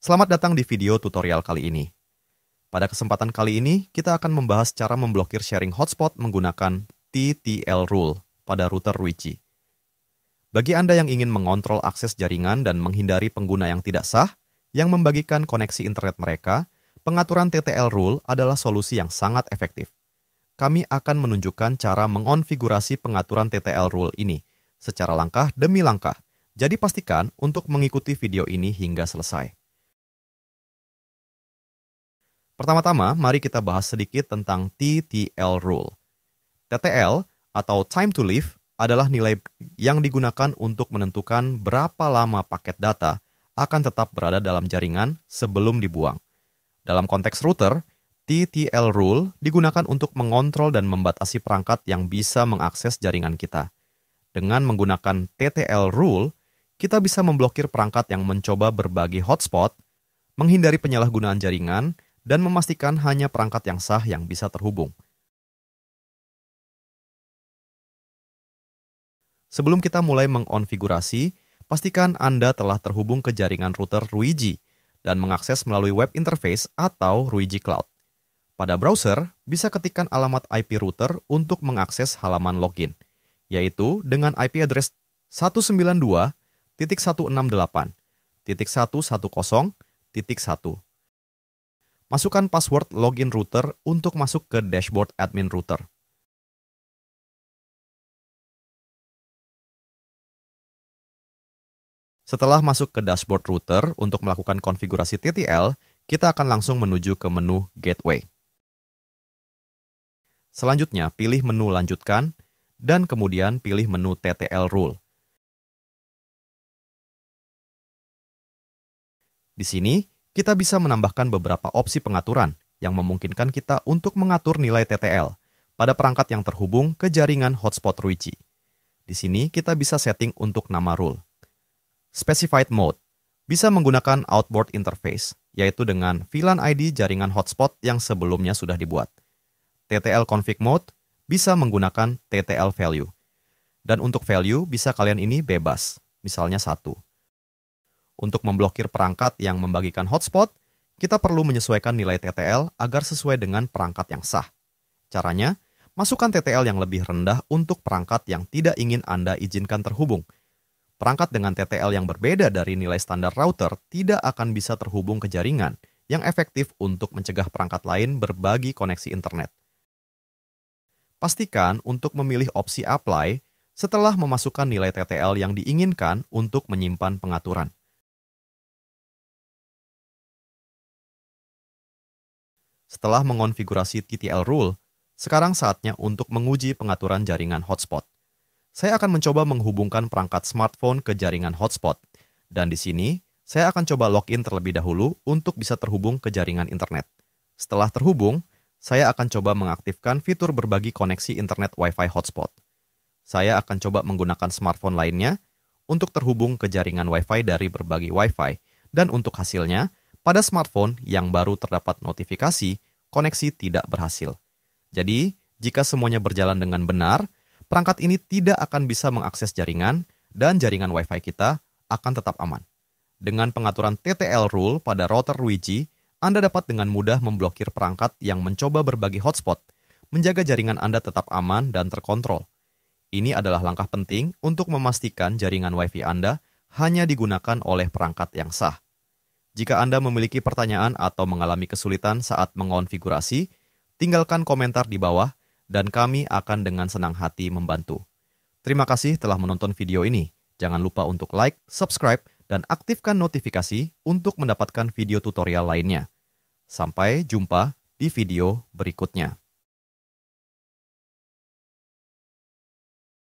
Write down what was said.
Selamat datang di video tutorial kali ini. Pada kesempatan kali ini, kita akan membahas cara memblokir sharing hotspot menggunakan TTL rule pada router Ruichi. Bagi Anda yang ingin mengontrol akses jaringan dan menghindari pengguna yang tidak sah, yang membagikan koneksi internet mereka, pengaturan TTL rule adalah solusi yang sangat efektif. Kami akan menunjukkan cara mengonfigurasi pengaturan TTL rule ini secara langkah demi langkah. Jadi pastikan untuk mengikuti video ini hingga selesai. Pertama-tama, mari kita bahas sedikit tentang TTL Rule. TTL atau Time to Live adalah nilai yang digunakan untuk menentukan berapa lama paket data akan tetap berada dalam jaringan sebelum dibuang. Dalam konteks router, TTL Rule digunakan untuk mengontrol dan membatasi perangkat yang bisa mengakses jaringan kita. Dengan menggunakan TTL Rule, kita bisa memblokir perangkat yang mencoba berbagi hotspot, menghindari penyalahgunaan jaringan, dan memastikan hanya perangkat yang sah yang bisa terhubung. Sebelum kita mulai mengonfigurasi, pastikan Anda telah terhubung ke jaringan router Ruiji dan mengakses melalui web interface atau Ruiji Cloud. Pada browser, bisa ketikkan alamat IP router untuk mengakses halaman login, yaitu dengan IP address 192.168.110.1 Masukkan password login router untuk masuk ke dashboard admin router. Setelah masuk ke dashboard router untuk melakukan konfigurasi TTL, kita akan langsung menuju ke menu Gateway. Selanjutnya, pilih menu Lanjutkan, dan kemudian pilih menu TTL Rule. Di sini, kita bisa menambahkan beberapa opsi pengaturan yang memungkinkan kita untuk mengatur nilai TTL pada perangkat yang terhubung ke jaringan hotspot Ruichi. Di sini kita bisa setting untuk nama rule. Specified mode bisa menggunakan outboard interface, yaitu dengan VLAN ID jaringan hotspot yang sebelumnya sudah dibuat. TTL config mode bisa menggunakan TTL value. Dan untuk value bisa kalian ini bebas, misalnya satu. Untuk memblokir perangkat yang membagikan hotspot, kita perlu menyesuaikan nilai TTL agar sesuai dengan perangkat yang sah. Caranya, masukkan TTL yang lebih rendah untuk perangkat yang tidak ingin Anda izinkan terhubung. Perangkat dengan TTL yang berbeda dari nilai standar router tidak akan bisa terhubung ke jaringan yang efektif untuk mencegah perangkat lain berbagi koneksi internet. Pastikan untuk memilih opsi apply setelah memasukkan nilai TTL yang diinginkan untuk menyimpan pengaturan. Setelah mengonfigurasi TTL rule, sekarang saatnya untuk menguji pengaturan jaringan hotspot. Saya akan mencoba menghubungkan perangkat smartphone ke jaringan hotspot, dan di sini saya akan coba login terlebih dahulu untuk bisa terhubung ke jaringan internet. Setelah terhubung, saya akan coba mengaktifkan fitur berbagi koneksi internet Wi-Fi hotspot. Saya akan coba menggunakan smartphone lainnya untuk terhubung ke jaringan Wi-Fi dari berbagi Wi-Fi, dan untuk hasilnya, pada smartphone yang baru terdapat notifikasi, koneksi tidak berhasil. Jadi, jika semuanya berjalan dengan benar, perangkat ini tidak akan bisa mengakses jaringan dan jaringan Wi-Fi kita akan tetap aman. Dengan pengaturan TTL rule pada router Luigi, Anda dapat dengan mudah memblokir perangkat yang mencoba berbagi hotspot, menjaga jaringan Anda tetap aman dan terkontrol. Ini adalah langkah penting untuk memastikan jaringan Wi-Fi Anda hanya digunakan oleh perangkat yang sah. Jika Anda memiliki pertanyaan atau mengalami kesulitan saat mengonfigurasi, tinggalkan komentar di bawah dan kami akan dengan senang hati membantu. Terima kasih telah menonton video ini. Jangan lupa untuk like, subscribe, dan aktifkan notifikasi untuk mendapatkan video tutorial lainnya. Sampai jumpa di video berikutnya.